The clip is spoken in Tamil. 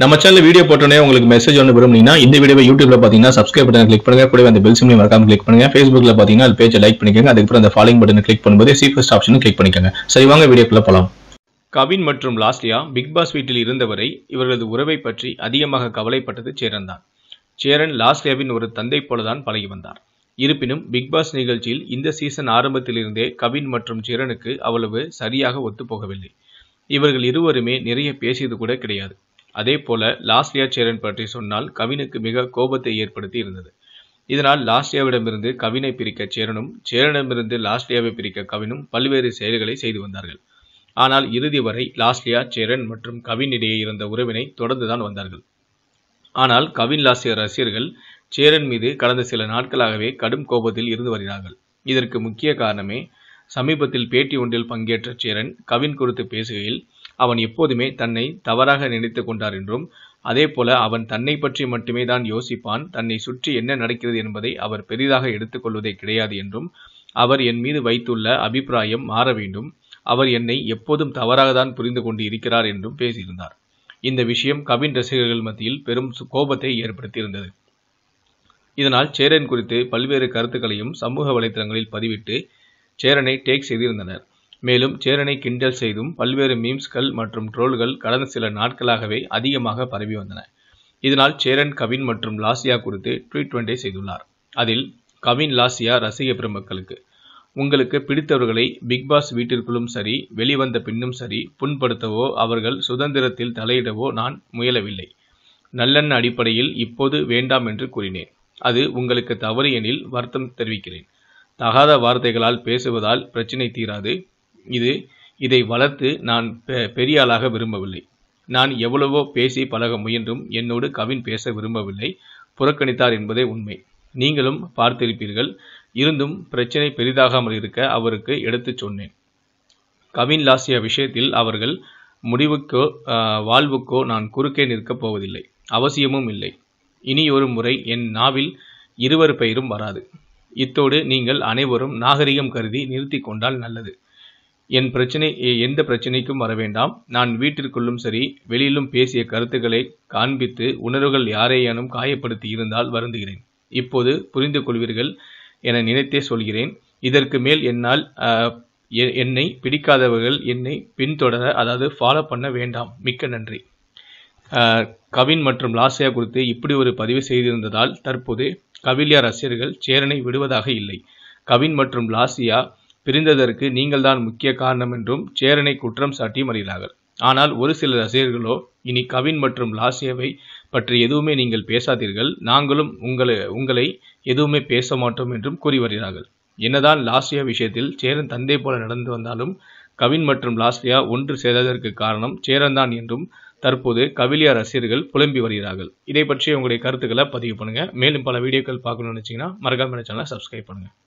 நம்ம சேனல் வீடியோ போட்டோன்னே உங்களுக்கு மெசேஜ் ஒன்று விரும்புனீங்கன்னா இந்த வீடியோ யூடியூப்ல பார்த்தீங்கன்னா சப்ஸ்கிரைப் பட்டன் கிளிக் பண்ணுங்க கூட அந்த பெல் சிம்லையும் மறக்காம கிளிக் பண்ணுங்க ஃபேஸ்புக்ல பார்த்தீங்கன்னா அது பேஜை லைக் பண்ணிக்கோங்க அதுக்கப்புறம் அந்த ஃபாலோயிங் பட்டன் கிளிக் பண்ணும்போது சீஃபஸ்ட் ஆப்ஷன் கிளிக் பண்ணிக்கோங்க சரி வாங்க வீடியோக்குள்ள போகலாம் கவின் மற்றும் லாஸ்ட்லியா பிக் பாஸ் வீட்டில் இருந்தவரை இவர்களது உறவை பற்றி அதிகமாக கவலைப்பட்டது சேரன் தான் சேரன் லாஸ்ட்லியாவின் ஒரு தந்தை போலதான் பழகி வந்தார் இருப்பினும் பிக் பாஸ் நிகழ்ச்சியில் இந்த சீசன் ஆரம்பத்திலிருந்தே கவின் மற்றும் சேரனுக்கு அவ்வளவு சரியாக ஒத்துப்போகவில்லை இவர்கள் இருவருமே நிறைய பேசியது கூட கிடையாது அதே போல லாஸ்லியா சேரன் பற்றி சொன்னால் கவினுக்கு மிக கோபத்தை ஏற்படுத்தி இருந்தது இதனால் லாஸ்லியாவிடமிருந்து கவினை பிரிக்க சேரனும் சேரனிடமிருந்து லாஸ்லியாவை பிரிக்க கவினும் பல்வேறு செயல்களை செய்து வந்தார்கள் ஆனால் இறுதி வரை லாஸ்லியா சேரன் மற்றும் கவின் இடையே இருந்த உறவினை தொடர்ந்துதான் வந்தார்கள் ஆனால் கவின் லாஸ்லியா ரசிகர்கள் சேரன் மீது கடந்த சில நாட்களாகவே கடும் கோபத்தில் இருந்து வருகிறார்கள் இதற்கு முக்கிய காரணமே சமீபத்தில் பேட்டி ஒன்றில் பங்கேற்ற சேரன் கவின் குறித்து பேசுகையில் அவன் எப்போதுமே தன்னை தவறாக நினைத்து கொண்டார் என்றும் அதே போல அவன் தன்னை பற்றி மட்டுமே தான் யோசிப்பான் தன்னை சுற்றி என்ன நடக்கிறது என்பதை அவர் பெரிதாக எடுத்துக்கொள்வதே கிடையாது என்றும் அவர் என் மீது வைத்துள்ள அபிப்பிராயம் மாற வேண்டும் அவர் என்னை எப்போதும் தவறாக தான் புரிந்து கொண்டு இருக்கிறார் என்றும் பேசியிருந்தார் இந்த விஷயம் கவின் ரசிகர்கள் மத்தியில் பெரும் கோபத்தை ஏற்படுத்தியிருந்தது இதனால் சேரன் குறித்து பல்வேறு கருத்துக்களையும் சமூக வலைதளங்களில் பதிவிட்டு சேரனை டேக் செய்திருந்தனர் மேலும் சேரனை கிண்டல் செய்தும் பல்வேறு மீம்ஸ்கள் மற்றும் ட்ரோல்கள் கடந்த சில நாட்களாகவே அதிகமாக பரவி வந்தன இதனால் சேரன் கவின் மற்றும் லாசியா குறித்து ட்வீட் ஒன்றை செய்துள்ளார் அதில் கவின் லாசியா ரசிக பெருமக்களுக்கு உங்களுக்கு பிடித்தவர்களை பிக் பாஸ் வீட்டிற்குள்ளும் சரி வெளிவந்த பின்னும் சரி புண்படுத்தவோ அவர்கள் சுதந்திரத்தில் தலையிடவோ நான் முயலவில்லை நல்லெண்ண அடிப்படையில் இப்போது வேண்டாம் என்று கூறினேன் அது உங்களுக்கு தவறு எனில் வருத்தம் தெரிவிக்கிறேன் தகாத வார்த்தைகளால் பேசுவதால் பிரச்சினை தீராது இது இதை வளர்த்து நான் பெரிய ஆளாக விரும்பவில்லை நான் எவ்வளவோ பேசி பழக முயன்றும் என்னோடு கவின் பேச விரும்பவில்லை புறக்கணித்தார் என்பதே உண்மை நீங்களும் பார்த்திருப்பீர்கள் இருந்தும் பிரச்சனை பெரிதாகாமல் இருக்க அவருக்கு எடுத்துச் சொன்னேன் கவின் லாசிய விஷயத்தில் அவர்கள் முடிவுக்கோ வாழ்வுக்கோ நான் குறுக்கே நிற்கப் போவதில்லை அவசியமும் இல்லை இனி ஒரு முறை என் நாவில் இருவர் பெயரும் வராது இத்தோடு நீங்கள் அனைவரும் நாகரிகம் கருதி நிறுத்தி கொண்டால் நல்லது என் பிரச்சனை எந்த பிரச்சனைக்கும் வர வேண்டாம் நான் வீட்டிற்குள்ளும் சரி வெளியிலும் பேசிய கருத்துக்களை காண்பித்து உணர்வுகள் யாரேயானும் காயப்படுத்தி இருந்தால் வருந்துகிறேன் இப்போது புரிந்து கொள்வீர்கள் என நினைத்தே சொல்கிறேன் இதற்கு மேல் என்னால் என்னை பிடிக்காதவர்கள் என்னை பின்தொடர அதாவது ஃபாலோ பண்ண வேண்டாம் மிக்க நன்றி கவின் மற்றும் லாசியா குறித்து இப்படி ஒரு பதிவு செய்திருந்ததால் தற்போது கவிலியா ரசிகர்கள் சேரனை விடுவதாக இல்லை கவின் மற்றும் லாசியா பிரிந்ததற்கு நீங்கள்தான் முக்கிய காரணம் என்றும் சேரனை குற்றம் சாட்டி மறியலார்கள் ஆனால் ஒரு சில ரசிகர்களோ இனி கவின் மற்றும் லாசியவை பற்றி எதுவுமே நீங்கள் பேசாதீர்கள் நாங்களும் உங்களை உங்களை எதுவுமே பேச மாட்டோம் என்றும் கூறி வருகிறார்கள் என்னதான் லாசியா விஷயத்தில் சேரன் தந்தை போல நடந்து வந்தாலும் கவின் மற்றும் லாசியா ஒன்று சேர்ந்ததற்கு காரணம் சேரன் தான் என்றும் தற்போது கவிலியா ரசிகர்கள் புலம்பி வருகிறார்கள் இதை பற்றி உங்களுடைய கருத்துக்களை பதிவு பண்ணுங்கள் மேலும் பல வீடியோக்கள் பார்க்கணும்னு நினச்சிங்கன்னா மறக்காம சேனலை சப்ஸ்கிரைப் பண்ணுங்கள்